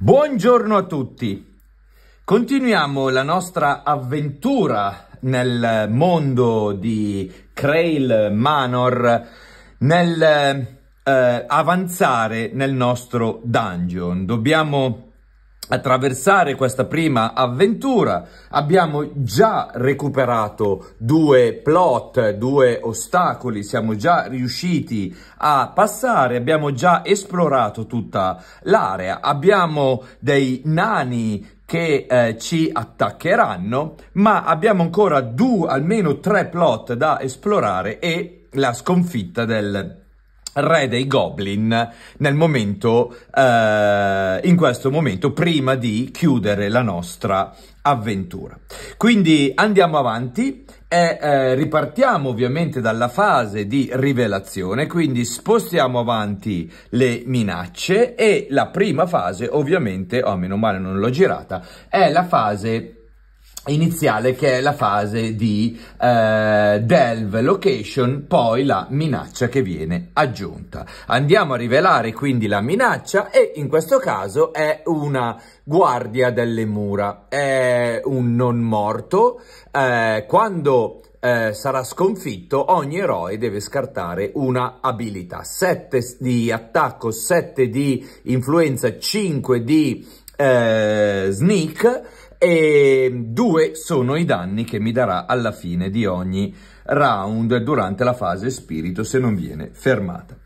Buongiorno a tutti. Continuiamo la nostra avventura nel mondo di Crail Manor nel eh, avanzare nel nostro dungeon. Dobbiamo attraversare questa prima avventura abbiamo già recuperato due plot, due ostacoli, siamo già riusciti a passare, abbiamo già esplorato tutta l'area, abbiamo dei nani che eh, ci attaccheranno, ma abbiamo ancora due, almeno tre plot da esplorare e la sconfitta del re dei goblin nel momento, eh, in questo momento, prima di chiudere la nostra avventura. Quindi andiamo avanti e eh, ripartiamo ovviamente dalla fase di rivelazione, quindi spostiamo avanti le minacce e la prima fase ovviamente, oh meno male non l'ho girata, è la fase iniziale che è la fase di eh, delve location poi la minaccia che viene aggiunta andiamo a rivelare quindi la minaccia e in questo caso è una guardia delle mura è un non morto eh, quando eh, sarà sconfitto, ogni eroe deve scartare una abilità. 7 di attacco, 7 di influenza, 5 di eh, sneak e due sono i danni che mi darà alla fine di ogni round durante la fase spirito se non viene fermata.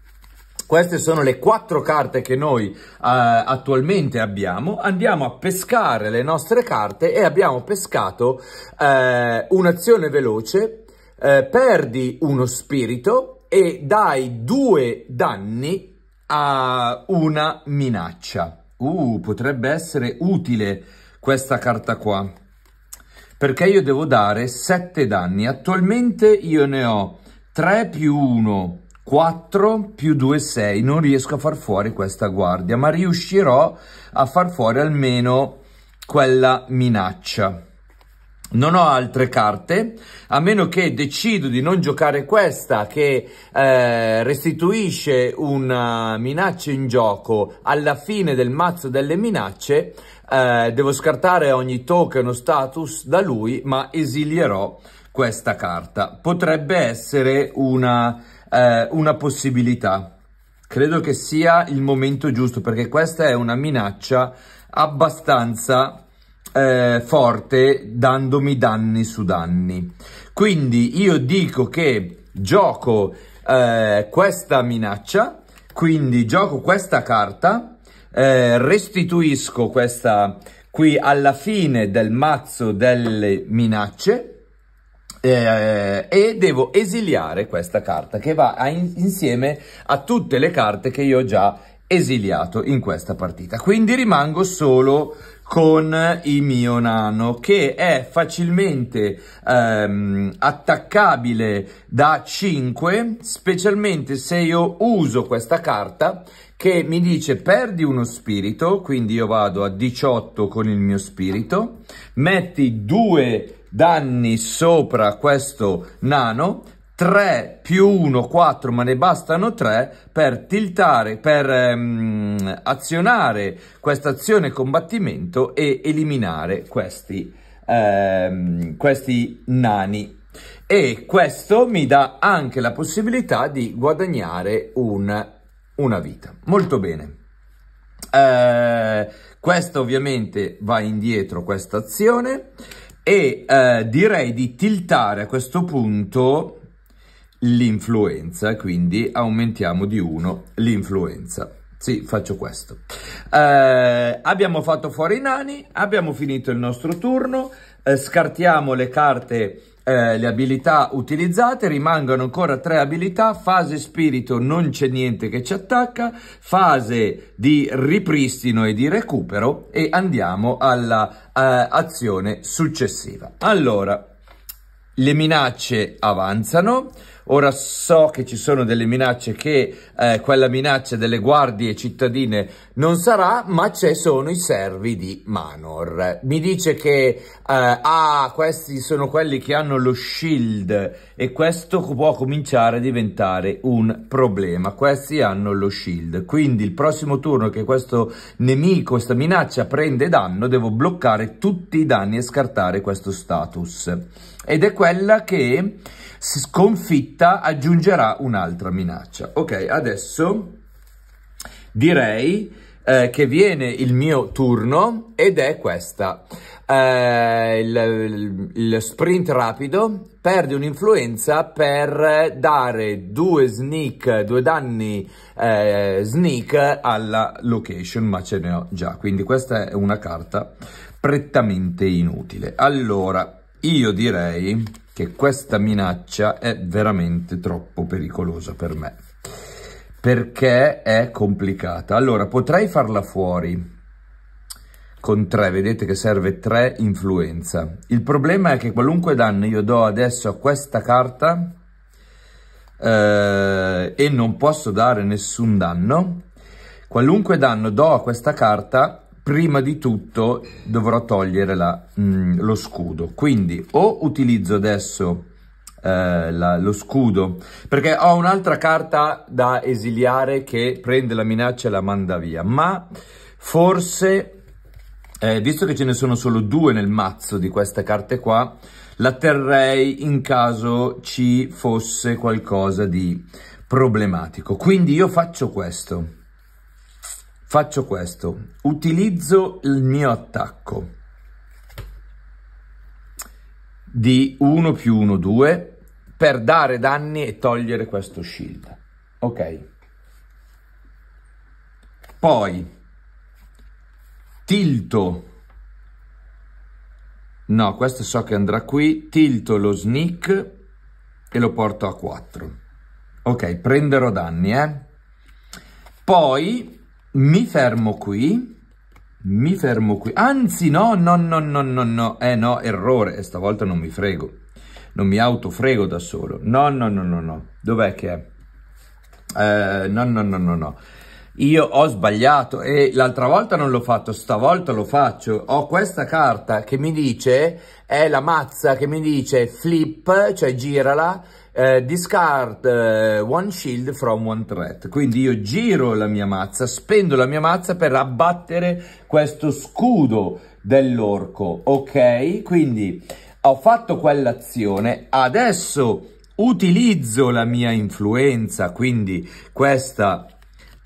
Queste sono le quattro carte che noi eh, attualmente abbiamo. Andiamo a pescare le nostre carte e abbiamo pescato eh, un'azione veloce, eh, perdi uno spirito e dai due danni a una minaccia. Uh, potrebbe essere utile questa carta qua, perché io devo dare 7 danni. Attualmente io ne ho 3 più 1, 4 più 2, 6. Non riesco a far fuori questa guardia, ma riuscirò a far fuori almeno quella minaccia. Non ho altre carte, a meno che decido di non giocare questa che eh, restituisce una minaccia in gioco alla fine del mazzo delle minacce, eh, devo scartare ogni token o status da lui, ma esilierò questa carta. Potrebbe essere una, eh, una possibilità. Credo che sia il momento giusto, perché questa è una minaccia abbastanza eh, forte, dandomi danni su danni. Quindi io dico che gioco eh, questa minaccia, quindi gioco questa carta, eh, restituisco questa qui alla fine del mazzo delle minacce eh, e devo esiliare questa carta che va a in insieme a tutte le carte che io ho già esiliato in questa partita. Quindi rimango solo con il mio nano che è facilmente ehm, attaccabile da 5 specialmente se io uso questa carta che mi dice perdi uno spirito, quindi io vado a 18 con il mio spirito, metti due danni sopra questo nano, 3 più 1, 4, ma ne bastano 3 per tiltare, per ehm, azionare questa azione combattimento e eliminare questi, ehm, questi nani. E questo mi dà anche la possibilità di guadagnare un una vita. Molto bene. Eh, questo ovviamente va indietro questa azione e eh, direi di tiltare a questo punto l'influenza, quindi aumentiamo di 1 l'influenza. Sì, faccio questo. Eh, abbiamo fatto fuori i nani, abbiamo finito il nostro turno, eh, scartiamo le carte eh, le abilità utilizzate, rimangono ancora tre abilità, fase spirito non c'è niente che ci attacca, fase di ripristino e di recupero e andiamo all'azione eh, successiva. Allora, le minacce avanzano, Ora so che ci sono delle minacce che eh, quella minaccia delle guardie cittadine non sarà, ma ci sono i servi di Manor. Mi dice che eh, ah, questi sono quelli che hanno lo shield e questo può cominciare a diventare un problema. Questi hanno lo shield, quindi il prossimo turno che questo nemico, questa minaccia prende danno, devo bloccare tutti i danni e scartare questo status. Ed è quella che sconfitta scritta aggiungerà un'altra minaccia. Ok, adesso direi eh, che viene il mio turno ed è questa. Eh, il, il, sprint rapido perde un'influenza per dare due sneak, due danni eh, sneak alla location, ma ce ne ho già. Quindi questa è una carta prettamente inutile. Allora, io direi che questa minaccia è veramente troppo pericolosa per me perché è complicata allora potrei farla fuori con tre vedete che serve tre influenza il problema è che qualunque danno io do adesso a questa carta eh, e non posso dare nessun danno qualunque danno do a questa carta prima di tutto dovrò togliere la, mh, mm, lo scudo quindi o utilizzo adesso eh, la, lo scudo perché ho un'altra carta da esiliare che prende la minaccia e la manda via ma forse eh, visto che ce ne sono solo due nel mazzo di queste carte qua la terrei in caso ci fosse qualcosa di problematico quindi io faccio questo faccio questo, utilizzo il mio attacco di 1 più 1, 2 per dare danni e togliere questo shield. Ok. Poi tilto, no questo so che andrà qui, tilto lo sneak e lo porto a 4. Ok, prenderò danni, eh. Poi mi fermo qui, mi fermo qui, anzi no, no, no, no, no, no, eh no, errore, e stavolta non mi frego, non mi autofrego da solo, no, no, no, no, no, dov'è che è? Eh, no, no, no, no, no, io ho sbagliato e l'altra volta non l'ho fatto, stavolta lo faccio. Ho questa carta che mi dice, è la mazza che mi dice flip, cioè girala, eh, discard eh, one shield from one threat. Quindi io giro la mia mazza, spendo la mia mazza per abbattere questo scudo dell'orco, ok? Quindi ho fatto quell'azione, adesso utilizzo la mia influenza, quindi questa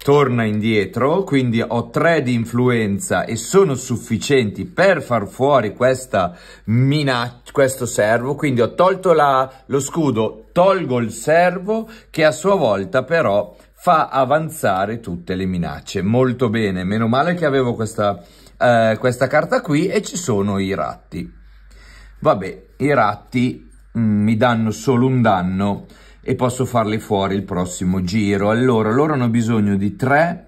torna indietro, quindi ho 3 di influenza e sono sufficienti per far fuori questa minaccia, questo servo, quindi ho tolto la, lo scudo, tolgo il servo che a sua volta però fa avanzare tutte le minacce. Molto bene, meno male che avevo questa, eh, questa carta qui e ci sono i ratti. Vabbè, i ratti mh, mm, mi danno solo un danno, e posso farli fuori il prossimo giro. Allora, loro hanno bisogno di 3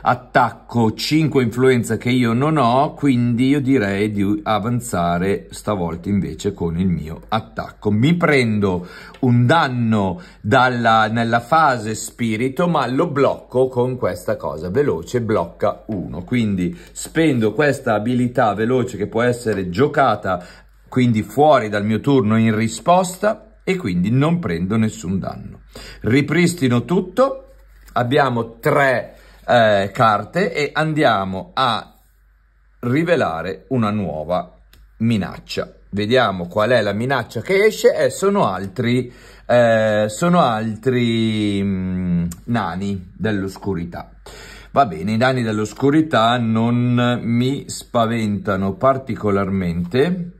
attacco 5 influenza che io non ho quindi io direi di avanzare stavolta invece con il mio attacco mi prendo un danno dalla, nella fase spirito ma lo blocco con questa cosa veloce blocca 1 quindi spendo questa abilità veloce che può essere giocata quindi fuori dal mio turno in risposta e quindi non prendo nessun danno. Ripristino tutto, abbiamo tre eh, carte e andiamo a rivelare una nuova minaccia. Vediamo qual è la minaccia che esce e sono altri, eh, sono altri mh, mm, nani dell'oscurità. Va bene, i nani dell'oscurità non mi spaventano particolarmente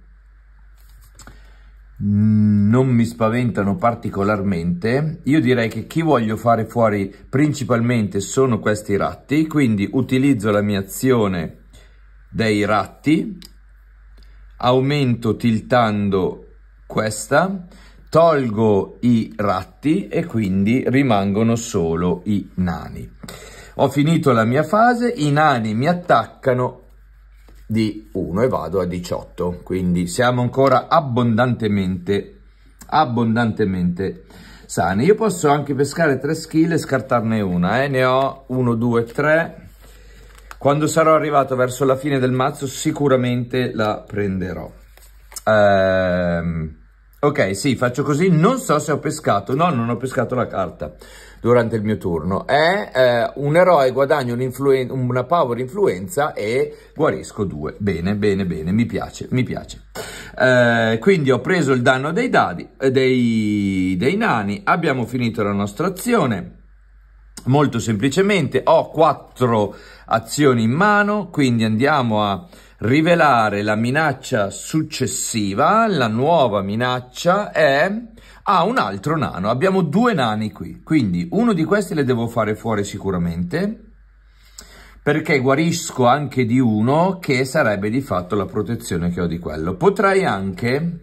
non mi spaventano particolarmente io direi che chi voglio fare fuori principalmente sono questi ratti quindi utilizzo la mia azione dei ratti aumento tiltando questa tolgo i ratti e quindi rimangono solo i nani ho finito la mia fase i nani mi attaccano di 1 e vado a 18 quindi siamo ancora abbondantemente abbondantemente sani io posso anche pescare 3 skill e scartarne una eh? ne ho 1 2 3 quando sarò arrivato verso la fine del mazzo sicuramente la prenderò ehm, ok sì faccio così non so se ho pescato no non ho pescato la carta durante il mio turno, è eh, un eroe, guadagno un una power influenza e guarisco 2. Bene, bene, bene, mi piace, mi piace. Eh, quindi ho preso il danno dei dadi, eh, dei, dei nani, abbiamo finito la nostra azione. Molto semplicemente ho quattro azioni in mano, quindi andiamo a rivelare la minaccia successiva. La nuova minaccia è Ah, un altro nano. Abbiamo due nani qui. Quindi uno di questi le devo fare fuori sicuramente perché guarisco anche di uno che sarebbe di fatto la protezione che ho di quello. Potrei anche,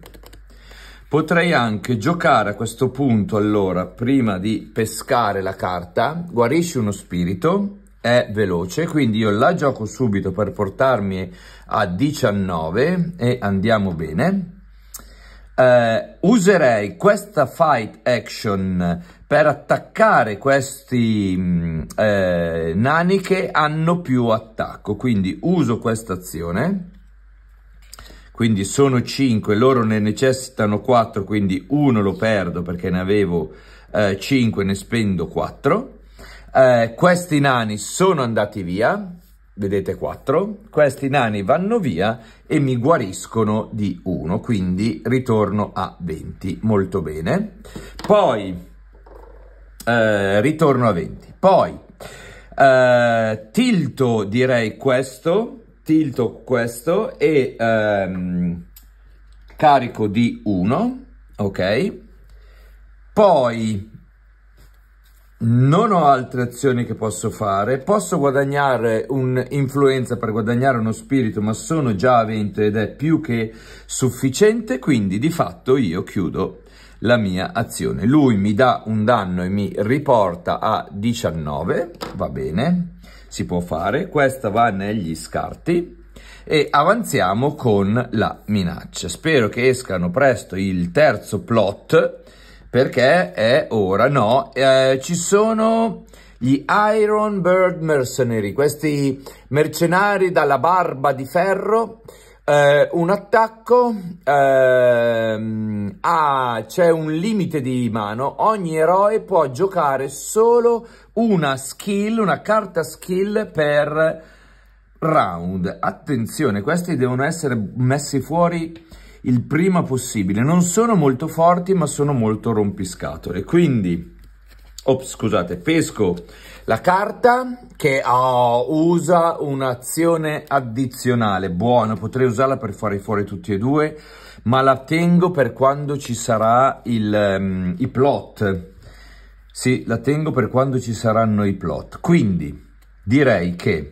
potrei anche giocare a questo punto, allora, prima di pescare la carta, guarisci uno spirito, è veloce, quindi io la gioco subito per portarmi a 19 e andiamo bene. Eh, userei questa fight action per attaccare questi mm, eh, nani che hanno più attacco quindi uso questa azione quindi sono 5 loro ne necessitano 4 quindi uno lo perdo perché ne avevo eh, 5 ne spendo 4 eh, questi nani sono andati via vedete 4, questi nani vanno via e mi guariscono di 1, quindi ritorno a 20, molto bene. Poi eh, ritorno a 20, poi eh, tilto direi questo, tilto questo e ehm, carico di 1, ok? Poi non ho altre azioni che posso fare, posso guadagnare un'influenza per guadagnare uno spirito, ma sono già avento ed è più che sufficiente, quindi di fatto io chiudo la mia azione. Lui mi dà un danno e mi riporta a 19, va bene, si può fare, questa va negli scarti e avanziamo con la minaccia. Spero che escano presto il terzo plot, perché è ora, no, eh, ci sono gli Iron Bird Mercenary, questi mercenari dalla barba di ferro, eh, un attacco, eh, ah, c'è un limite di mano, ogni eroe può giocare solo una skill, una carta skill per round, attenzione, questi devono essere messi fuori il prima possibile. Non sono molto forti, ma sono molto rompiscatole. Quindi, ops, scusate, pesco la carta che oh, usa un'azione addizionale. Buona, potrei usarla per fare fuori tutti e due, ma la tengo per quando ci sarà il, um, i plot. Sì, la tengo per quando ci saranno i plot. Quindi, direi che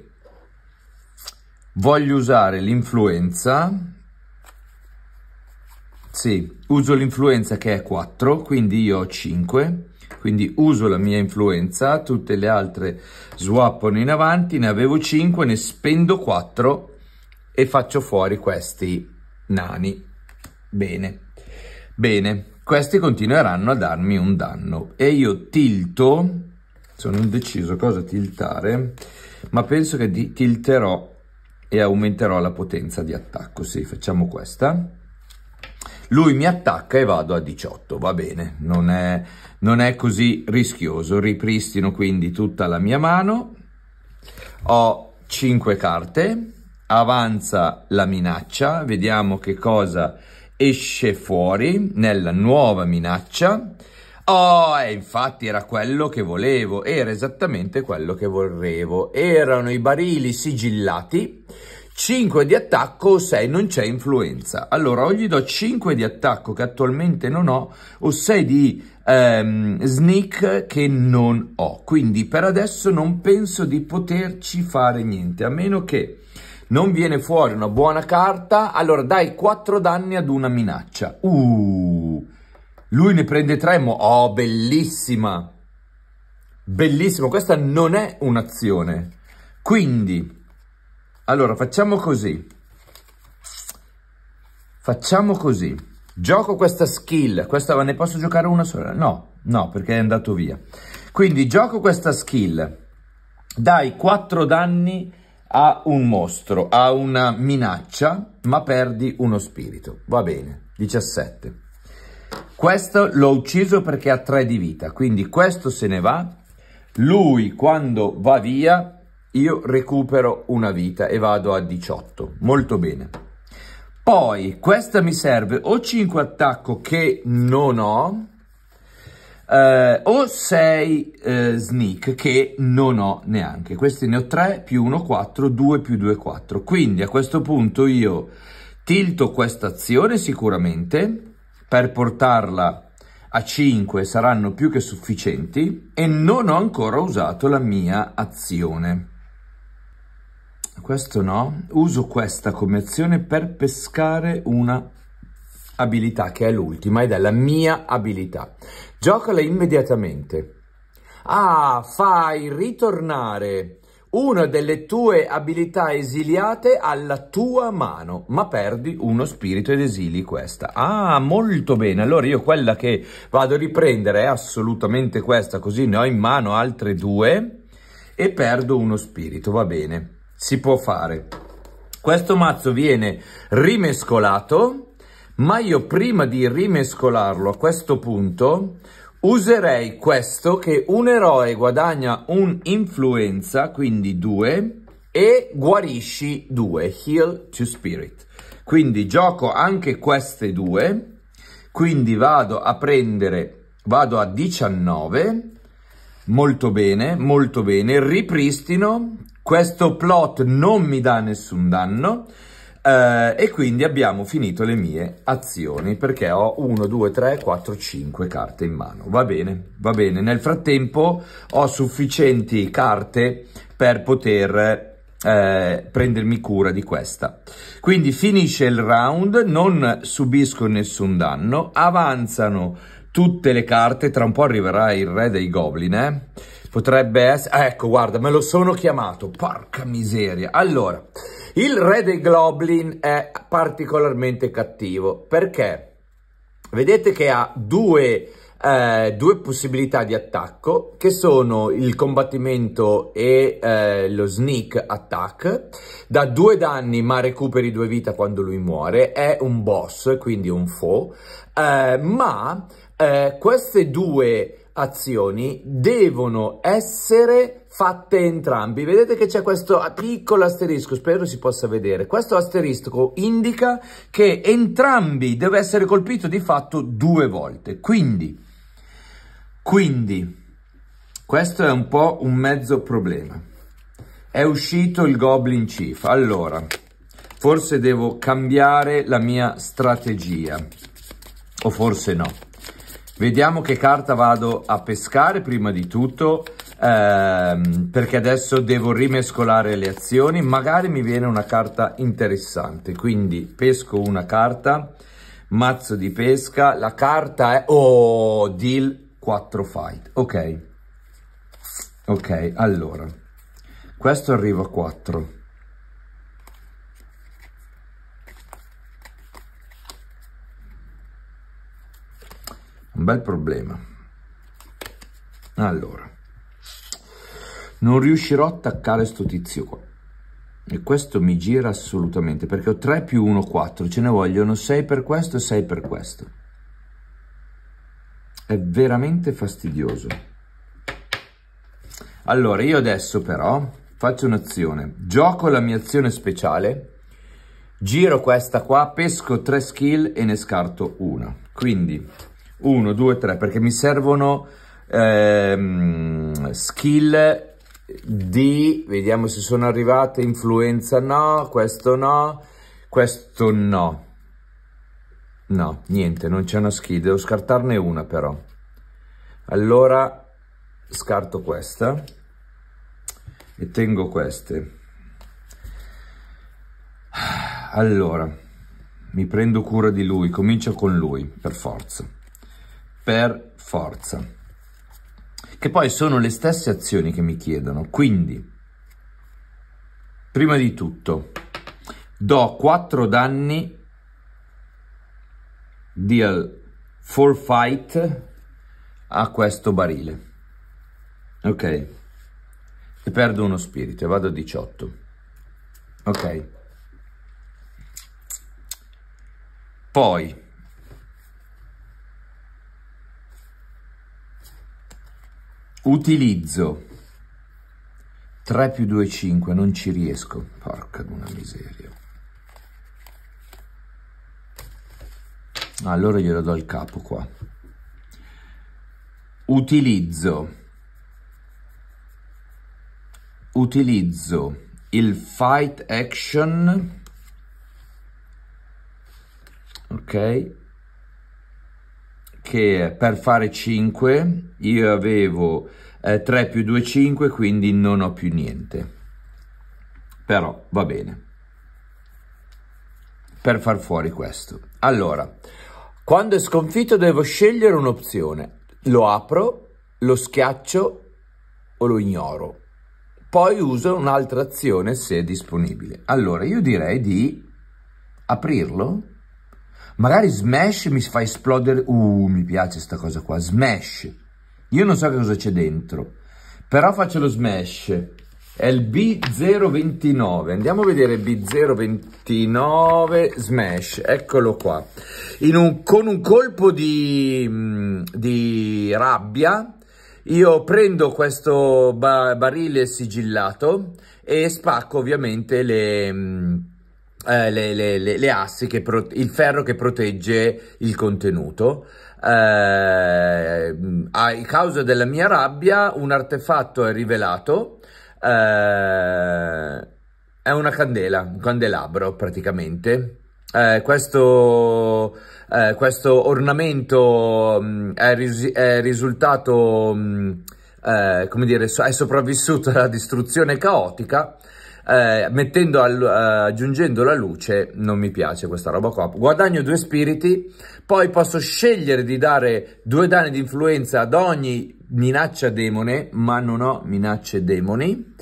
voglio usare l'influenza sì, uso l'influenza che è 4, quindi io ho 5, quindi uso la mia influenza, tutte le altre swappano in avanti, ne avevo 5, ne spendo 4 e faccio fuori questi nani. Bene, bene, questi continueranno a darmi un danno e io tilto, sono indeciso cosa tiltare, ma penso che tilterò e aumenterò la potenza di attacco. Sì, facciamo questa lui mi attacca e vado a 18, va bene, non è, non è così rischioso, ripristino quindi tutta la mia mano, ho 5 carte, avanza la minaccia, vediamo che cosa esce fuori nella nuova minaccia, Oh, eh, infatti era quello che volevo, era esattamente quello che volevo, Erano i barili sigillati 5 di attacco, o 6 non c'è influenza. Allora, o gli do 5 di attacco che attualmente non ho, o 6 di ehm, sneak che non ho. Quindi per adesso non penso di poterci fare niente, a meno che non viene fuori una buona carta. Allora, dai 4 danni ad una minaccia. Uh, lui ne prende 3, oh, bellissima. Bellissimo, questa non è un'azione. Quindi... Allora, facciamo così. Facciamo così. Gioco questa skill. Questa ne posso giocare una sola? No, no, perché è andato via. Quindi gioco questa skill. Dai 4 danni a un mostro, a una minaccia, ma perdi uno spirito. Va bene, 17. Questo l'ho ucciso perché ha 3 di vita, quindi questo se ne va. Lui quando va via io recupero una vita e vado a 18. Molto bene. Poi questa mi serve o 5 attacco che non ho, eh, o 6 eh, sneak che non ho neanche. Questi ne ho 3 più 1, 4, 2 più 2, 4. Quindi a questo punto io tilto questa azione sicuramente per portarla a 5 saranno più che sufficienti e non ho ancora usato la mia azione questo no, uso questa come azione per pescare una abilità che è l'ultima ed è la mia abilità. Giocala immediatamente. Ah, fai ritornare una delle tue abilità esiliate alla tua mano, ma perdi uno spirito ed esili questa. Ah, molto bene. Allora io quella che vado a riprendere è assolutamente questa, così ne ho in mano altre due e perdo uno spirito, va bene si può fare. Questo mazzo viene rimescolato, ma io prima di rimescolarlo a questo punto userei questo che un eroe guadagna un'influenza, quindi 2, e guarisci 2, heal to spirit. Quindi gioco anche queste due, quindi vado a prendere, vado a 19, molto bene, molto bene, ripristino questo plot non mi dà nessun danno eh, e quindi abbiamo finito le mie azioni perché ho 1, 2, 3, 4, 5 carte in mano. Va bene, va bene. Nel frattempo ho sufficienti carte per poter eh, prendermi cura di questa. Quindi finisce il round, non subisco nessun danno, avanzano tutte le carte, tra un po' arriverà il re dei goblin, eh? Potrebbe essere... Ah, ecco, guarda, me lo sono chiamato. Porca miseria. Allora, il re dei Goblin è particolarmente cattivo. Perché? Vedete che ha due, eh, due possibilità di attacco, che sono il combattimento e eh, lo sneak attack. Da due danni, ma recuperi due vita quando lui muore. È un boss, quindi un foe. Eh, ma eh, queste due azioni devono essere fatte entrambi. Vedete che c'è questo piccolo asterisco, spero si possa vedere. Questo asterisco indica che entrambi deve essere colpito di fatto due volte. Quindi, quindi questo è un po' un mezzo problema. È uscito il Goblin Chief. Allora, forse devo cambiare la mia strategia. O forse no. Vediamo che carta vado a pescare prima di tutto, ehm, perché adesso devo rimescolare le azioni, magari mi viene una carta interessante, quindi pesco una carta, mazzo di pesca, la carta è... Oh, deal 4 fight, ok, ok, allora, questo arriva a 4, un bel problema. Allora, non riuscirò a attaccare sto tizio qua. E questo mi gira assolutamente, perché ho 3 più 1, 4, ce ne vogliono 6 per questo e 6 per questo. È veramente fastidioso. Allora, io adesso però faccio un'azione. Gioco la mia azione speciale, giro questa qua, pesco 3 skill e ne scarto una. Quindi 1, 2, 3, perché mi servono ehm, skill di, vediamo se sono arrivate, influenza no, questo no, questo no. No, niente, non c'è una skill, devo scartarne una però. Allora scarto questa e tengo queste. Allora, mi prendo cura di lui, comincio con lui, per forza per forza, che poi sono le stesse azioni che mi chiedono. Quindi, prima di tutto, do 4 danni deal for fight a questo barile ok e perdo uno spirito e vado a 18 ok poi Utilizzo 3 più 2 5, non ci riesco, porca d'una miseria. Allora glielo do il capo qua. Utilizzo utilizzo il fight action ok che per fare 5 io avevo eh, 3 più 2 5 quindi non ho più niente però va bene per far fuori questo allora quando è sconfitto devo scegliere un'opzione lo apro lo schiaccio o lo ignoro poi uso un'altra azione se è disponibile allora io direi di aprirlo Magari Smash mi fa esplodere... Uh, mi piace questa cosa qua. Smash. Io non so che cosa c'è dentro. Però faccio lo Smash. È il B029. Andiamo a vedere B029 Smash. Eccolo qua. Un, con un colpo di, mm, di rabbia... Io prendo questo ba barile sigillato e spacco ovviamente le, mm, eh, le, le, le, le, assi, che pro- il ferro che protegge il contenuto. Eh, a causa della mia rabbia un artefatto è rivelato, eh, è una candela, un candelabro praticamente. Eh, questo, eh, questo, ornamento mh, mm, è, ris- è, risultato, mh, mm, eh, come dire, so- è sopravvissuto alla distruzione caotica eh, mettendo al, eh, aggiungendo la luce non mi piace questa roba qua guadagno due spiriti poi posso scegliere di dare due danni di influenza ad ogni minaccia demone, ma non ho minacce demoni,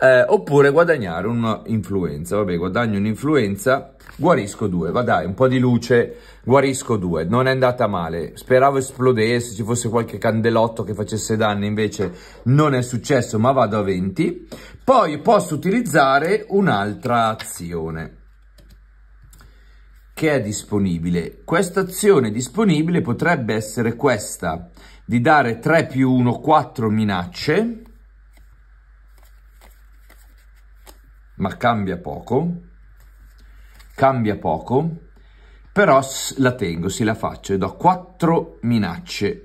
eh, oppure guadagnare un'influenza. Vabbè, guadagno un'influenza, guarisco due, va dai, un po' di luce, guarisco due. Non è andata male, speravo esplodesse, ci fosse qualche candelotto che facesse danni, invece non è successo, ma vado a 20. Poi posso utilizzare un'altra azione che è disponibile. Questa azione disponibile potrebbe essere questa di dare 3 più 1, 4 minacce, ma cambia poco, cambia poco, però la tengo, si la faccio e do 4 minacce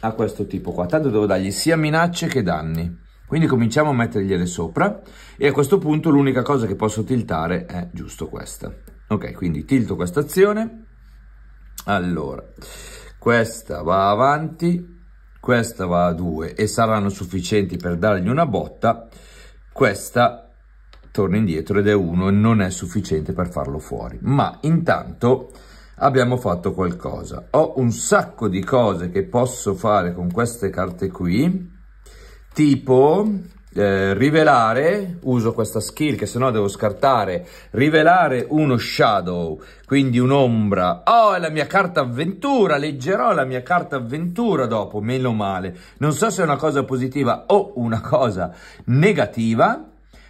a questo tipo qua, tanto devo dargli sia minacce che danni. Quindi cominciamo a mettergliele sopra e a questo punto l'unica cosa che posso tiltare è giusto questa. Ok, quindi tilto questa azione. Allora, questa va avanti, questa va a 2 e saranno sufficienti per dargli una botta, questa torna indietro ed è 1 e non è sufficiente per farlo fuori. Ma intanto abbiamo fatto qualcosa. Ho un sacco di cose che posso fare con queste carte qui, tipo eh, rivelare, uso questa skill che sennò devo scartare, rivelare uno shadow, quindi un'ombra. Oh, è la mia carta avventura, leggerò la mia carta avventura dopo, meno male. Non so se è una cosa positiva o una cosa negativa,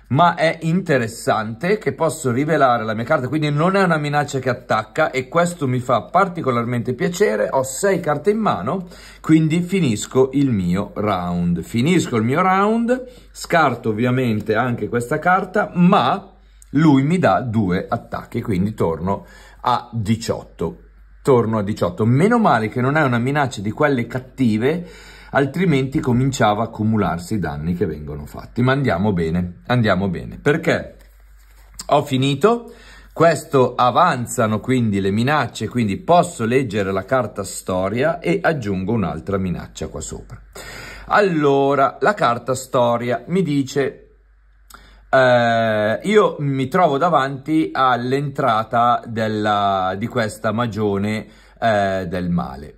ma è interessante che posso rivelare la mia carta, quindi non è una minaccia che attacca e questo mi fa particolarmente piacere, ho 6 carte in mano, quindi finisco il mio round. Finisco il mio round, scarto ovviamente anche questa carta, ma lui mi dà due attacchi, quindi torno a 18. Torno a 18. Meno male che non è una minaccia di quelle cattive altrimenti cominciava a accumularsi i danni che vengono fatti. Ma andiamo bene, andiamo bene, perché ho finito, questo avanzano quindi le minacce, quindi posso leggere la carta storia e aggiungo un'altra minaccia qua sopra. Allora, la carta storia mi dice eh, io mi trovo davanti all'entrata di questa magione eh, del male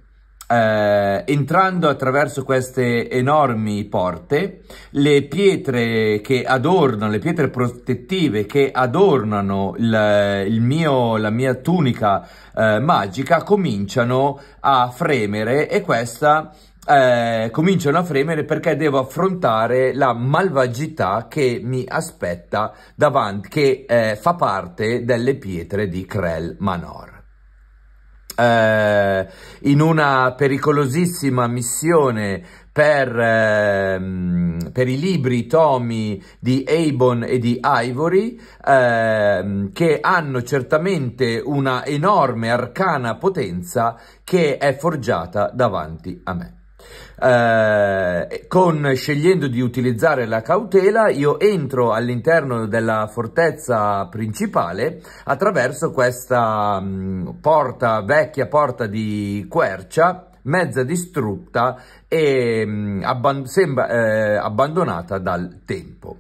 eh, entrando attraverso queste enormi porte, le pietre che adornano, le pietre protettive che adornano il, il mio, la mia tunica eh, magica cominciano a fremere e questa eh, cominciano a fremere perché devo affrontare la malvagità che mi aspetta davanti, che eh, fa parte delle pietre di Krell Manor eh, in una pericolosissima missione per, eh, per, i libri, i tomi di Avon e di Ivory, eh, che hanno certamente una enorme arcana potenza che è forgiata davanti a me eh, con, scegliendo di utilizzare la cautela io entro all'interno della fortezza principale attraverso questa mh, mm, porta, vecchia porta di quercia mezza distrutta e mh, mm, abban sembra, eh, abbandonata dal tempo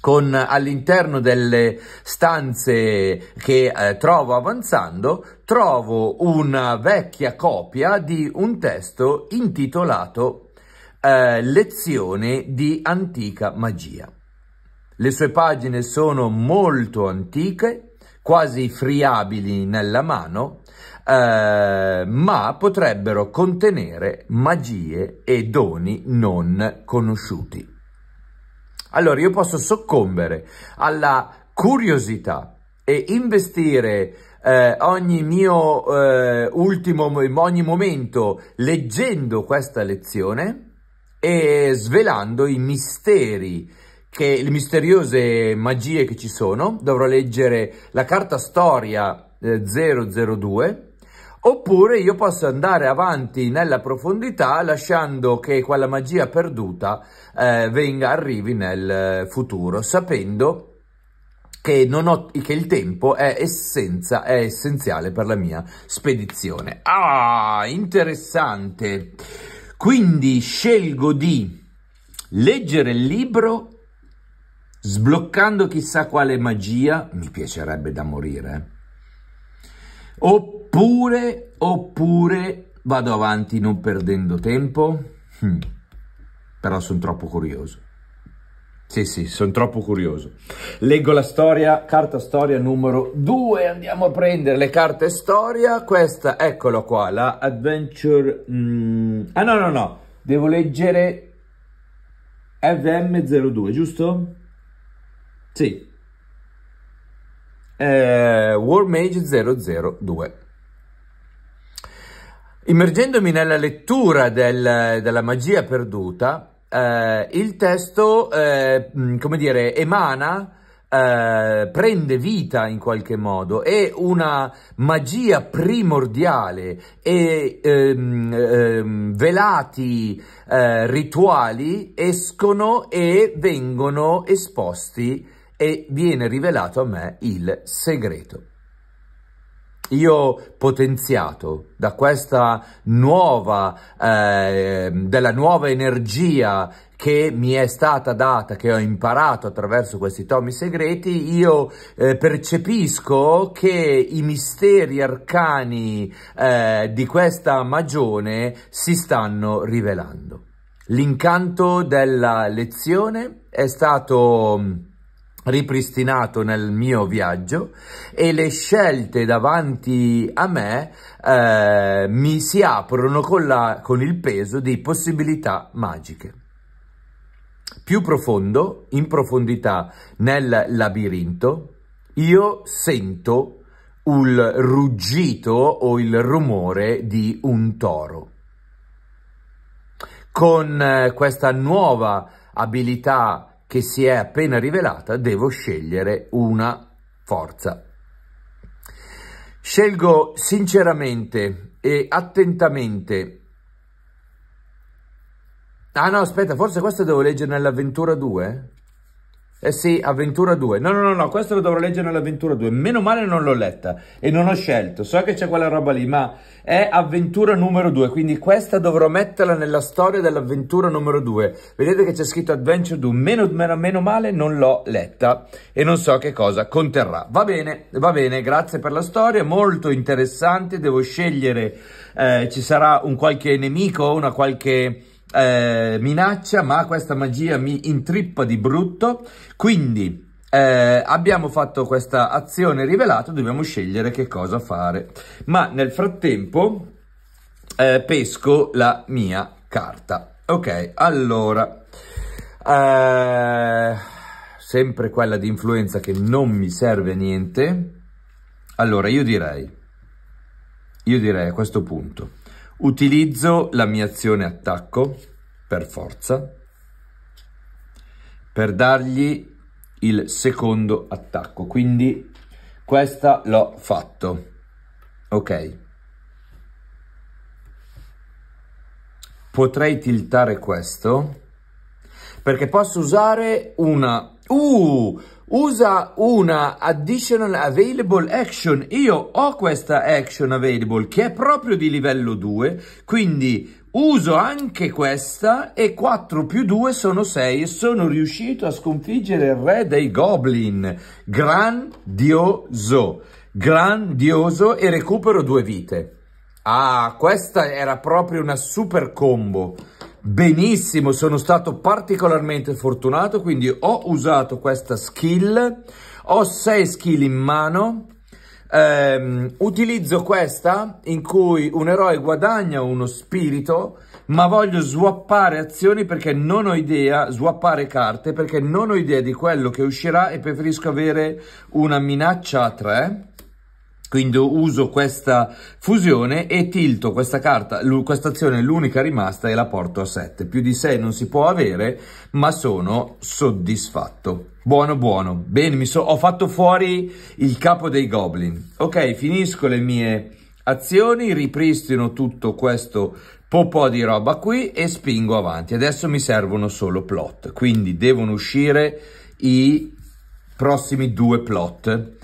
con all'interno delle stanze che eh, trovo avanzando, trovo una vecchia copia di un testo intitolato eh, Lezione di antica magia. Le sue pagine sono molto antiche, quasi friabili nella mano, eh, ma potrebbero contenere magie e doni non conosciuti. Allora io posso soccombere alla curiosità e investire eh, ogni mio eh, ultimo ogni momento leggendo questa lezione e svelando i misteri che le misteriose magie che ci sono dovrò leggere la carta storia eh, 002 oppure io posso andare avanti nella profondità lasciando che quella magia perduta eh, venga, arrivi nel eh, futuro, sapendo che, ho, che, il tempo è, essenza, è essenziale per la mia spedizione. Ah, interessante! Quindi scelgo di leggere il libro sbloccando chissà quale magia, mi piacerebbe da morire, oppure Oppure, oppure vado avanti non perdendo tempo? Hm. Però sono troppo curioso. Sì, sì, sono troppo curioso. Leggo la storia, carta storia numero 2, andiamo a prendere le carte storia. Questa, eccolo qua, la Adventure... Mm. Ah no, no, no, devo leggere FM02, giusto? Sì. Eh, War Mage 002. Immergendomi nella lettura del, della magia perduta, eh, il testo, eh, mm, come dire, emana, eh, prende vita in qualche modo, è una magia primordiale e ehm, ehm, velati eh, rituali escono e vengono esposti e viene rivelato a me il segreto io potenziato da questa nuova, eh, della nuova energia che mi è stata data, che ho imparato attraverso questi tomi segreti, io eh, percepisco che i misteri arcani eh, di questa magione si stanno rivelando. L'incanto della lezione è stato ripristinato nel mio viaggio e le scelte davanti a me eh, mi si aprono con, la, con il peso di possibilità magiche. Più profondo, in profondità, nel labirinto, io sento il ruggito o il rumore di un toro. Con eh, questa nuova abilità che si è appena rivelata, devo scegliere una forza. Scelgo sinceramente e attentamente Ah no, aspetta, forse questo devo leggere nell'avventura 2? Eh sì, Avventura 2. No, no, no, no, questo lo dovrò leggere nell'Avventura 2. Meno male non l'ho letta e non ho scelto. So che c'è quella roba lì, ma è Avventura numero 2, quindi questa dovrò metterla nella storia dell'Avventura numero 2. Vedete che c'è scritto Adventure 2. Meno, meno, meno male non l'ho letta e non so che cosa conterrà. Va bene, va bene, grazie per la storia, molto interessante. Devo scegliere, eh, ci sarà un qualche nemico, una qualche eh, minaccia, ma questa magia mi intrippa di brutto, quindi... Eh, abbiamo fatto questa azione rivelata, dobbiamo scegliere che cosa fare. Ma nel frattempo eh, pesco la mia carta. Ok, allora, eh, sempre quella di influenza che non mi serve niente. Allora, io direi, io direi a questo punto, Utilizzo la mia azione attacco, per forza, per dargli il secondo attacco. Quindi questa l'ho fatto. Ok. Potrei tiltare questo perché posso usare una... Uh! usa una additional available action. Io ho questa action available che è proprio di livello 2, quindi uso anche questa e 4 più 2 sono 6 e sono riuscito a sconfiggere il re dei goblin. Grandioso, grandioso e recupero due vite. Ah, questa era proprio una super combo benissimo, sono stato particolarmente fortunato, quindi ho usato questa skill, ho 6 skill in mano, ehm, utilizzo questa in cui un eroe guadagna uno spirito, ma voglio swappare azioni perché non ho idea, swappare carte perché non ho idea di quello che uscirà e preferisco avere una minaccia a 3 quindi uso questa fusione e tilto questa carta, questa azione è l'unica rimasta e la porto a 7. Più di 6 non si può avere, ma sono soddisfatto. Buono, buono. Bene, so ho fatto fuori il capo dei goblin. Ok, finisco le mie azioni, ripristino tutto questo po' po' di roba qui e spingo avanti. Adesso mi servono solo plot, quindi devono uscire i prossimi due plot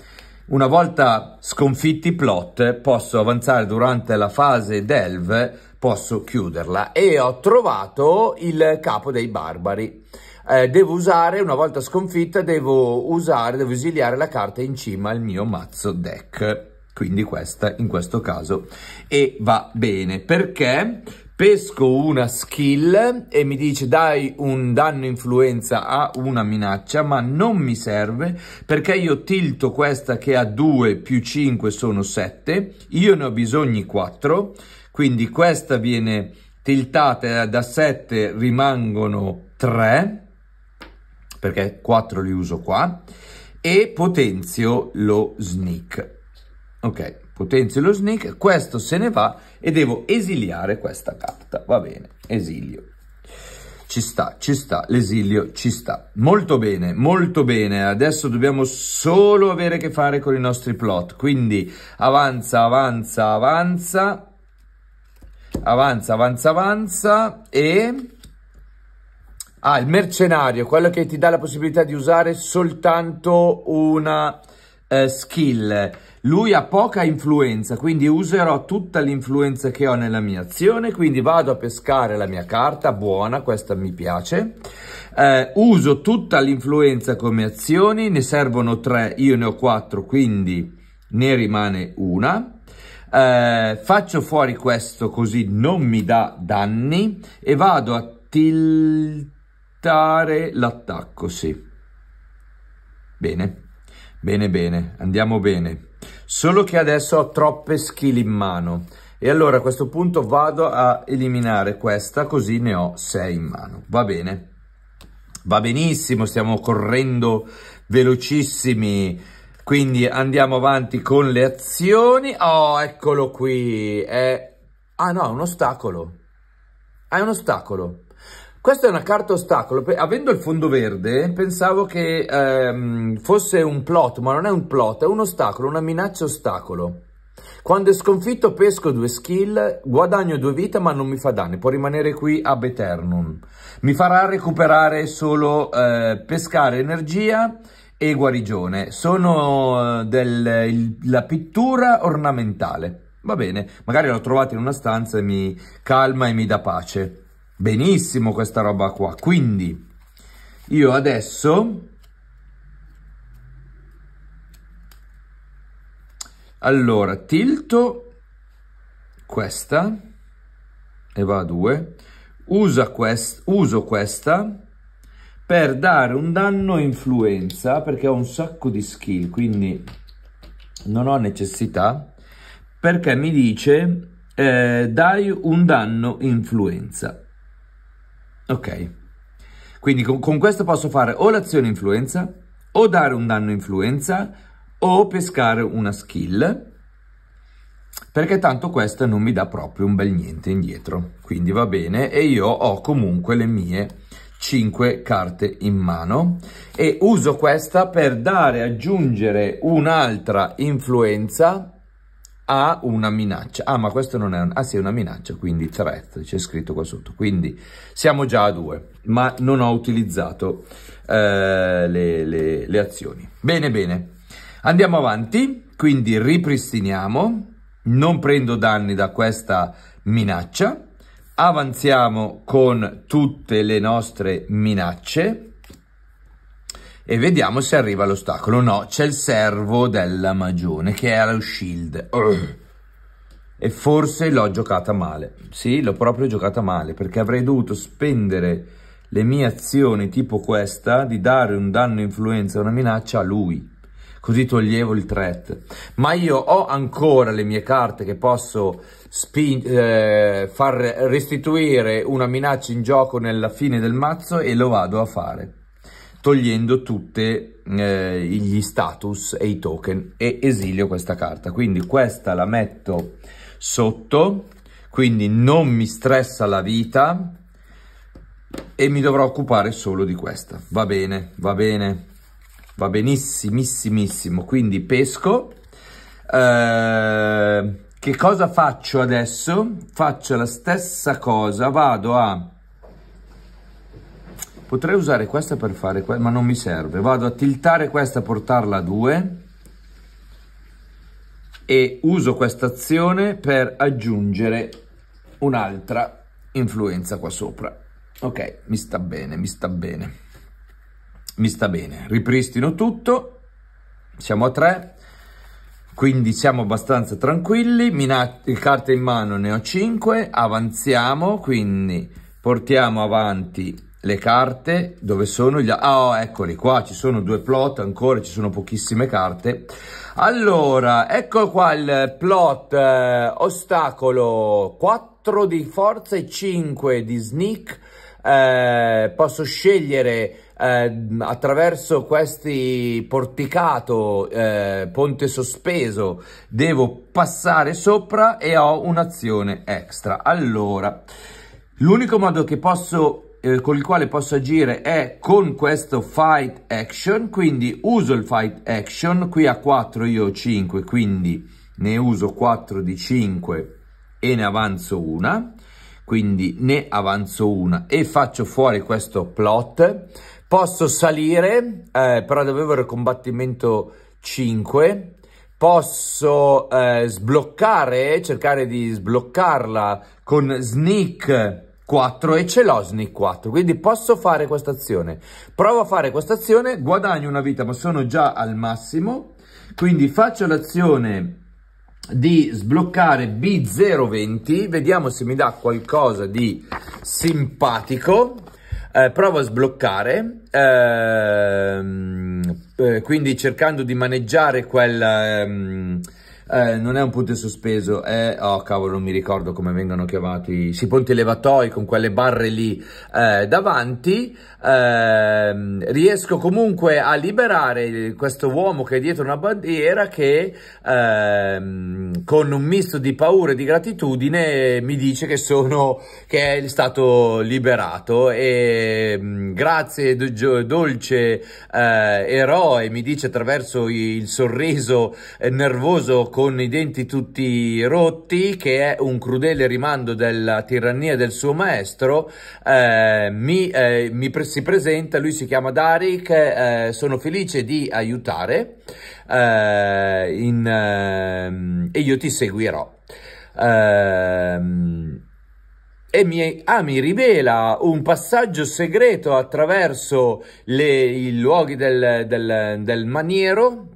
una volta sconfitti i plot, posso avanzare durante la fase d'Elve, posso chiuderla. E ho trovato il capo dei barbari. Eh, devo usare, una volta sconfitta, devo usare, devo esiliare la carta in cima al mio mazzo deck. Quindi questa in questo caso. E va bene. Perché? pesco una skill e mi dice dai un danno influenza a una minaccia ma non mi serve perché io tilto questa che ha 2 più 5 sono 7 io ne ho bisogno 4 quindi questa viene tiltata da 7 rimangono 3 perché 4 li uso qua e potenzio lo sneak ok potenzio lo sneak questo se ne va e devo esiliare questa carta. Va bene, esilio. Ci sta, ci sta, l'esilio ci sta. Molto bene, molto bene. Adesso dobbiamo solo avere a che fare con i nostri plot. Quindi avanza, avanza, avanza. Avanza, avanza, avanza. E... Ah, il mercenario, quello che ti dà la possibilità di usare soltanto una eh, skill. Lui ha poca influenza, quindi userò tutta l'influenza che ho nella mia azione, quindi vado a pescare la mia carta, buona, questa mi piace. Eh, uso tutta l'influenza come azioni, ne servono tre, io ne ho quattro, quindi ne rimane una. Eh, faccio fuori questo così non mi dà danni e vado a tiltare l'attacco, sì. Bene. Bene, bene, andiamo bene. Solo che adesso ho troppe skill in mano. E allora a questo punto vado a eliminare questa, così ne ho 6 in mano. Va bene? Va benissimo, stiamo correndo velocissimi. Quindi andiamo avanti con le azioni. Oh, eccolo qui. È... Ah no, è un ostacolo. È un ostacolo. Questa è una carta ostacolo, avendo il fondo verde pensavo che ehm, fosse un plot, ma non è un plot, è un ostacolo, una minaccia ostacolo. Quando è sconfitto pesco due skill, guadagno due vita ma non mi fa danni, può rimanere qui ab eternum. Mi farà recuperare solo eh, pescare energia e guarigione. Sono eh, della pittura ornamentale. Va bene, magari l'ho trovata in una stanza e mi calma e mi dà pace. Benissimo questa roba qua. Quindi io adesso... Allora, tilto questa e va a 2. Quest, uso questa per dare un danno influenza perché ho un sacco di skill, quindi non ho necessità perché mi dice eh, dai un danno influenza Ok. Quindi con, con questo posso fare o l'azione influenza, o dare un danno influenza, o pescare una skill, perché tanto questa non mi dà proprio un bel niente indietro. Quindi va bene e io ho comunque le mie 5 carte in mano e uso questa per dare aggiungere un'altra influenza ha una minaccia. Ah, ma questo non è un... Ah sì, è una minaccia, quindi threat, c'è scritto qua sotto. Quindi siamo già a due, ma non ho utilizzato eh, le, le, le azioni. Bene, bene. Andiamo avanti, quindi ripristiniamo. Non prendo danni da questa minaccia. Avanziamo con tutte le nostre minacce e vediamo se arriva l'ostacolo. No, c'è il servo della magione che era lo shield. E forse l'ho giocata male. Sì, l'ho proprio giocata male perché avrei dovuto spendere le mie azioni tipo questa di dare un danno influenza, una minaccia a lui. Così toglievo il threat. Ma io ho ancora le mie carte che posso eh, far restituire una minaccia in gioco nella fine del mazzo e lo vado a fare togliendo tutti eh, gli status e i token e esilio questa carta. Quindi questa la metto sotto, quindi non mi stressa la vita e mi dovrò occupare solo di questa. Va bene, va bene, va benissimissimissimo. Quindi pesco. Eh, che cosa faccio adesso? Faccio la stessa cosa, vado a potrei usare questa per fare questa, ma non mi serve. Vado a tiltare questa, portarla a 2 e uso questa azione per aggiungere un'altra influenza qua sopra. Ok, mi sta bene, mi sta bene. Mi sta bene. Ripristino tutto. Siamo a 3. Quindi siamo abbastanza tranquilli. Il carte in mano ne ho 5. Avanziamo, quindi portiamo avanti le carte dove sono gli ah oh, eccoli qua ci sono due plot ancora ci sono pochissime carte allora ecco qua il plot eh, ostacolo 4 di forza e 5 di sneak eh, posso scegliere eh, attraverso questi porticato eh, ponte sospeso devo passare sopra e ho un'azione extra allora l'unico modo che posso eh, con il quale posso agire è con questo fight action, quindi uso il fight action, qui a 4 io ho 5, quindi ne uso 4 di 5 e ne avanzo una, quindi ne avanzo una e faccio fuori questo plot. Posso salire, eh, però devo avere combattimento 5, posso eh, sbloccare, cercare di sbloccarla con sneak 4 e Celosnik 4, quindi posso fare questa azione. Provo a fare questa azione, guadagno una vita ma sono già al massimo, quindi faccio l'azione di sbloccare B020, vediamo se mi dà qualcosa di simpatico. Eh, provo a sbloccare, ehm, eh, quindi cercando di maneggiare quel... Ehm, eh, non è un punto sospeso, è... Oh cavolo, non mi ricordo come vengono chiamati. Si ponti levatoi con quelle barre lì eh, davanti. Eh, riesco comunque a liberare questo uomo che è dietro una bandiera che ehm, con un misto di paura e di gratitudine mi dice che, sono, che è stato liberato. E mm, grazie do, dolce eh, eroe, mi dice attraverso il sorriso eh, nervoso con i denti tutti rotti, che è un crudele rimando della tirannia del suo maestro, eh, mi, eh, mi pre si presenta, lui si chiama Darik, eh, sono felice di aiutare eh, in, eh, e io ti seguirò. Ehm, e mi, ah, mi rivela un passaggio segreto attraverso le, i luoghi del, del, del maniero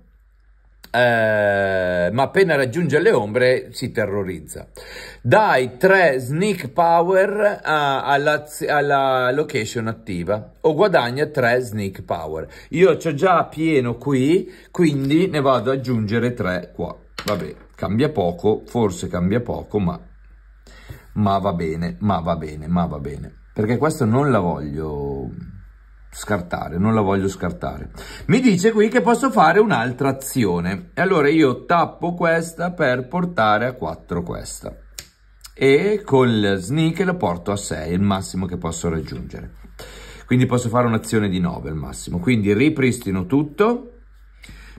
eh, ma appena raggiunge le ombre si terrorizza. Dai 3 sneak power a, alla, alla, location attiva o guadagna 3 sneak power. Io ho già pieno qui, quindi ne vado ad aggiungere 3 qua. Vabbè, cambia poco, forse cambia poco, ma, ma va bene, ma va bene, ma va bene. Perché questo non la voglio scartare, non la voglio scartare. Mi dice qui che posso fare un'altra azione. E allora io tappo questa per portare a 4 questa. E con il sneak la porto a 6, il massimo che posso raggiungere. Quindi posso fare un'azione di 9 al massimo. Quindi ripristino tutto.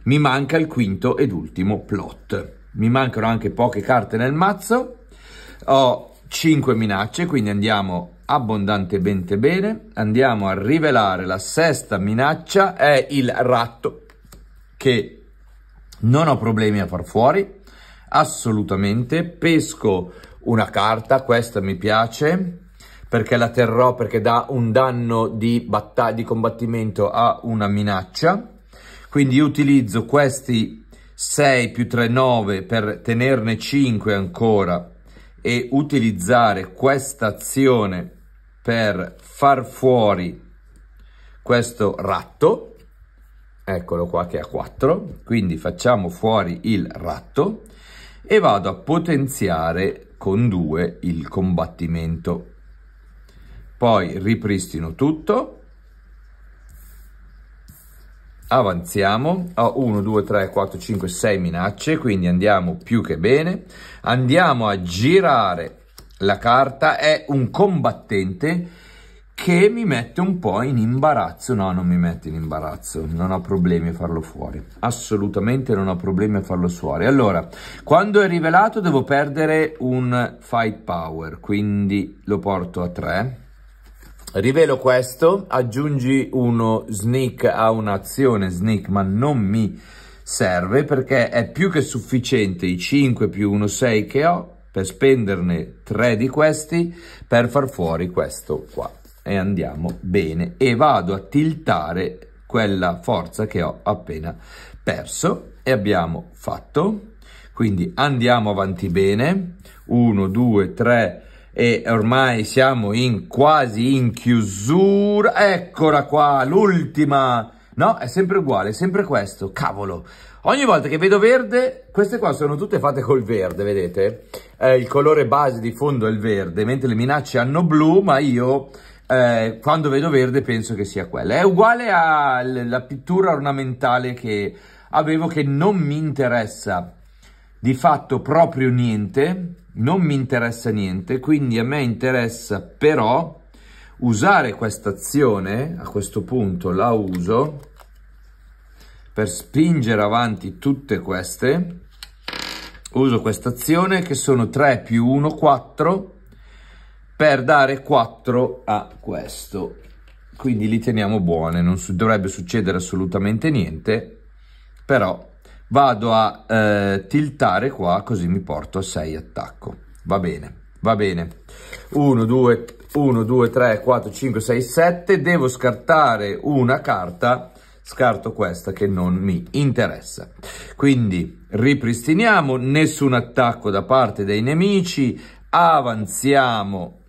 Mi manca il quinto ed ultimo plot. Mi mancano anche poche carte nel mazzo. Ho 5 minacce, quindi andiamo abbondantemente bene, andiamo a rivelare la sesta minaccia, è il ratto, che non ho problemi a far fuori, assolutamente, pesco una carta, questa mi piace, perché la terrò, perché dà un danno di, battaglia di combattimento a una minaccia, quindi utilizzo questi 6 più 3, 9 per tenerne 5 ancora e utilizzare questa azione per far fuori questo ratto, eccolo qua che ha 4, quindi facciamo fuori il ratto e vado a potenziare con 2 il combattimento. Poi ripristino tutto, avanziamo, ho 1, 2, 3, 4, 5, 6 minacce, quindi andiamo più che bene, andiamo a girare la carta è un combattente che mi mette un po' in imbarazzo. No, non mi mette in imbarazzo, non ho problemi a farlo fuori. Assolutamente non ho problemi a farlo fuori. Allora, quando è rivelato devo perdere un fight power, quindi lo porto a 3. Rivelo questo, aggiungi uno sneak a un'azione sneak, ma non mi serve perché è più che sufficiente i 5 più 1, 6 che ho per spenderne tre di questi per far fuori questo qua e andiamo bene e vado a tiltare quella forza che ho appena perso e abbiamo fatto quindi andiamo avanti bene 1 2 3 e ormai siamo in quasi in chiusura eccola qua l'ultima no è sempre uguale è sempre questo cavolo Ogni volta che vedo verde, queste qua sono tutte fatte col verde, vedete? Eh, il colore base di fondo è il verde, mentre le minacce hanno blu, ma io eh, quando vedo verde penso che sia quella. È uguale alla pittura ornamentale che avevo che non mi interessa di fatto proprio niente, non mi interessa niente, quindi a me interessa però usare questa azione, a questo punto la uso, per spingere avanti tutte queste uso questa azione che sono 3 più 1 4 per dare 4 a questo quindi li teniamo buone non dovrebbe succedere assolutamente niente però vado a eh, tiltare qua così mi porto a 6 attacco va bene va bene 1 2 1 2 3 4 5 6 7 devo scartare una carta scarto questa che non mi interessa. Quindi ripristiniamo, nessun attacco da parte dei nemici, avanziamo,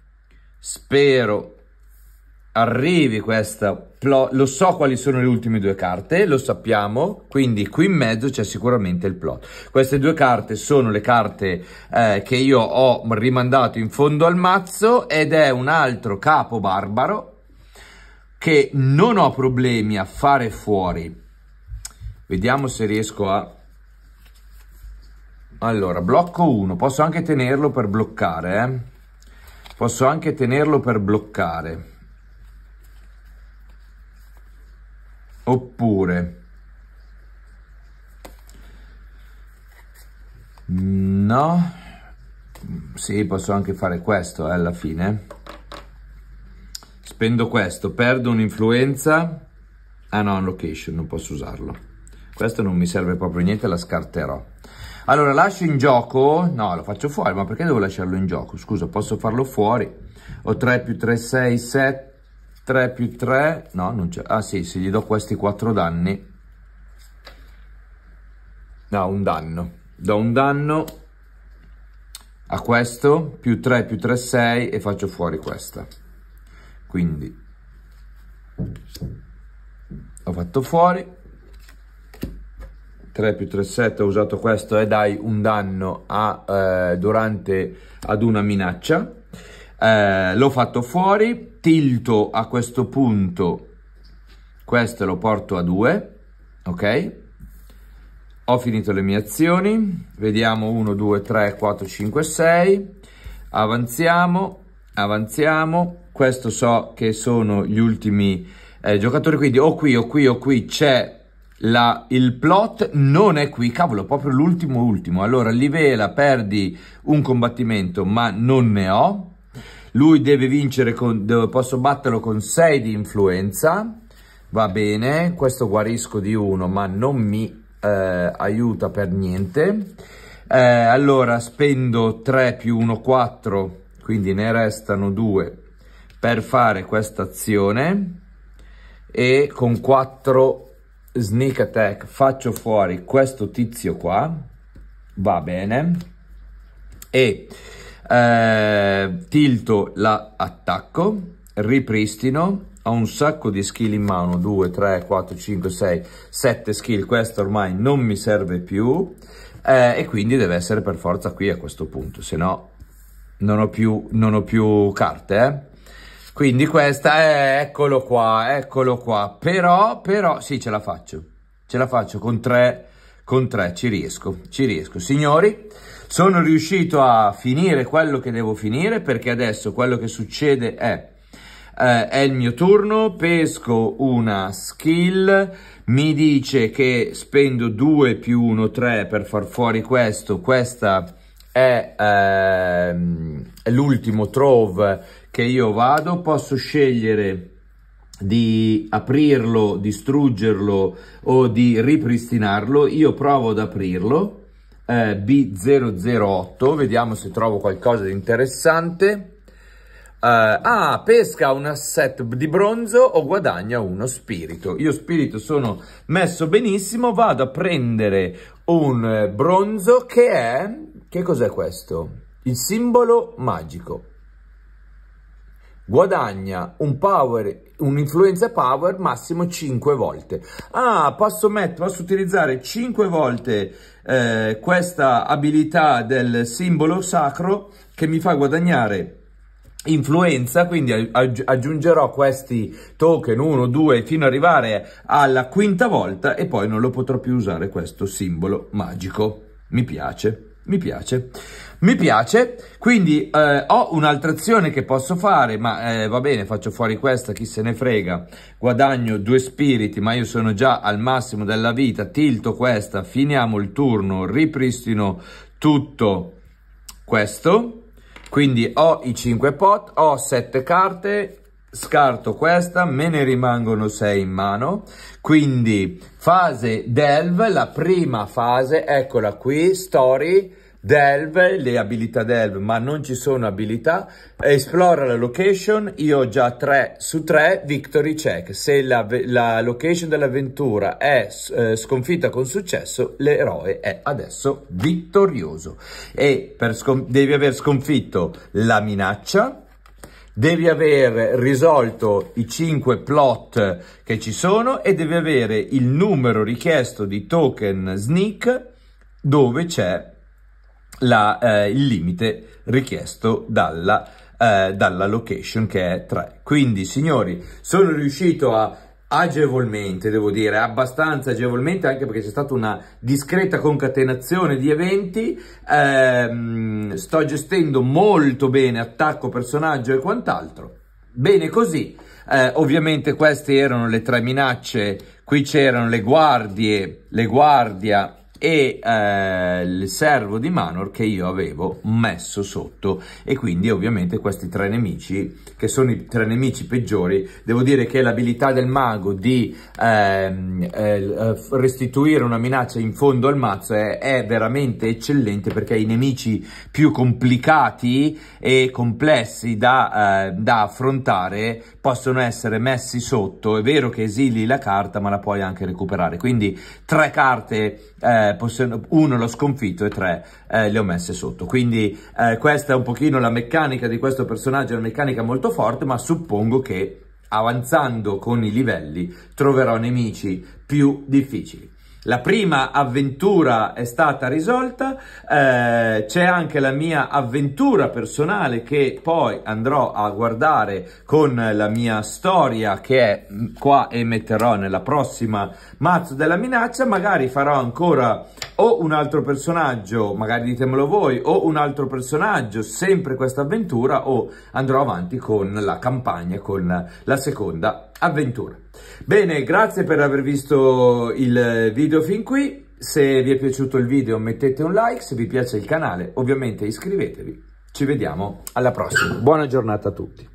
spero arrivi questa plot, lo so quali sono le ultime due carte, lo sappiamo, quindi qui in mezzo c'è sicuramente il plot. Queste due carte sono le carte eh, che io ho rimandato in fondo al mazzo ed è un altro capo barbaro che non ho problemi a fare fuori. Vediamo se riesco a... Allora, blocco 1. Posso anche tenerlo per bloccare, eh? Posso anche tenerlo per bloccare. Oppure... No, sì, posso anche fare questo eh, alla fine. Spendo questo, perdo un'influenza. Ah no, location, non posso usarlo. Questo non mi serve proprio niente, la scarterò. Allora, lascio in gioco... No, lo faccio fuori, ma perché devo lasciarlo in gioco? Scusa, posso farlo fuori. Ho 3 più 3, 6, 7... 3 più 3... No, non c'è... Ah sì, se gli do questi 4 danni... No, un danno. Do un danno a questo, più 3 più 3, 6 e faccio fuori questa quindi ho fatto fuori 3 più 3 7 ho usato questo e dai un danno a, eh, durante ad una minaccia eh, l'ho fatto fuori tilto a questo punto questo lo porto a 2 ok ho finito le mie azioni vediamo 1 2 3 4 5 6 avanziamo avanziamo questo so che sono gli ultimi eh, giocatori, quindi o qui o qui o qui c'è la, il plot non è qui, cavolo, proprio l'ultimo ultimo. Allora, Livela perdi un combattimento, ma non ne ho. Lui deve vincere, con, posso batterlo con 6 di influenza. Va bene, questo guarisco di 1, ma non mi eh, aiuta per niente. Eh, allora, spendo 3 più 1, 4, quindi ne restano 2 per fare questa azione e con 4 sneak attack faccio fuori questo tizio qua va bene e eh, tilto la attacco ripristino ho un sacco di skill in mano 2 3 4 5 6 7 skill questo ormai non mi serve più eh, e quindi deve essere per forza qui a questo punto se no non ho più non ho più carte eh quindi questa è, eccolo qua, eccolo qua. Però, però, sì, ce la faccio. Ce la faccio con tre, con tre, ci riesco, ci riesco. Signori, sono riuscito a finire quello che devo finire perché adesso quello che succede è... Eh, è il mio turno, pesco una skill, mi dice che spendo 2 più 1, 3 per far fuori questo, questa è ehm, l'ultimo trove che io vado, posso scegliere di aprirlo, distruggerlo o di ripristinarlo, io provo ad aprirlo, eh, B008, vediamo se trovo qualcosa di interessante. Uh, ah, pesca un asset di bronzo o guadagna uno spirito. Io spirito sono messo benissimo, vado a prendere un eh, bronzo che è... Che cos'è questo? Il simbolo magico guadagna un power un'influenza power massimo 5 volte ah posso, mettere, posso utilizzare 5 volte eh, questa abilità del simbolo sacro che mi fa guadagnare influenza quindi aggi aggiungerò questi token 1 2 fino ad arrivare alla quinta volta e poi non lo potrò più usare questo simbolo magico mi piace mi piace, mi piace, quindi eh, ho un'altra azione che posso fare, ma eh, va bene, faccio fuori questa, chi se ne frega, guadagno due spiriti, ma io sono già al massimo della vita, tilto questa, finiamo il turno, ripristino tutto questo, quindi ho i 5 pot, ho 7 carte, scarto questa, me ne rimangono 6 in mano, quindi fase delve, la prima fase, eccola qui, story, delve, le abilità delve, ma non ci sono abilità, esplora la location, io ho già 3 su 3, victory check, se la, la location dell'avventura è eh, sconfitta con successo, l'eroe è adesso vittorioso e devi aver sconfitto la minaccia, devi aver risolto i 5 plot che ci sono e devi avere il numero richiesto di token sneak dove c'è la, eh, il limite richiesto dalla, eh, dalla location che è 3. Quindi signori sono riuscito a agevolmente, devo dire, abbastanza agevolmente, anche perché c'è stata una discreta concatenazione di eventi. Ehm, sto gestendo molto bene attacco, personaggio e quant'altro. Bene così. Eh, ovviamente queste erano le tre minacce, qui c'erano le guardie, le guardia e eh, il servo di Manor che io avevo messo sotto e quindi ovviamente questi tre nemici che sono i tre nemici peggiori devo dire che l'abilità del mago di ehm, eh, restituire una minaccia in fondo al mazzo è, è veramente eccellente perché i nemici più complicati e complessi da, eh, da affrontare possono essere messi sotto è vero che esili la carta ma la puoi anche recuperare quindi tre carte eh, uno l'ho sconfitto e tre eh, le ho messe sotto. Quindi eh, questa è un pochino la meccanica di questo personaggio, è una meccanica molto forte, ma suppongo che avanzando con i livelli troverò nemici più difficili. La prima avventura è stata risolta, eh, c'è anche la mia avventura personale che poi andrò a guardare con la mia storia che è qua e metterò nella prossima mazzo della minaccia, magari farò ancora o un altro personaggio, magari ditemelo voi, o un altro personaggio, sempre questa avventura o andrò avanti con la campagna, con la seconda avventura. Bene, grazie per aver visto il video fin qui. Se vi è piaciuto il video mettete un like, se vi piace il canale ovviamente iscrivetevi. Ci vediamo alla prossima. Buona giornata a tutti.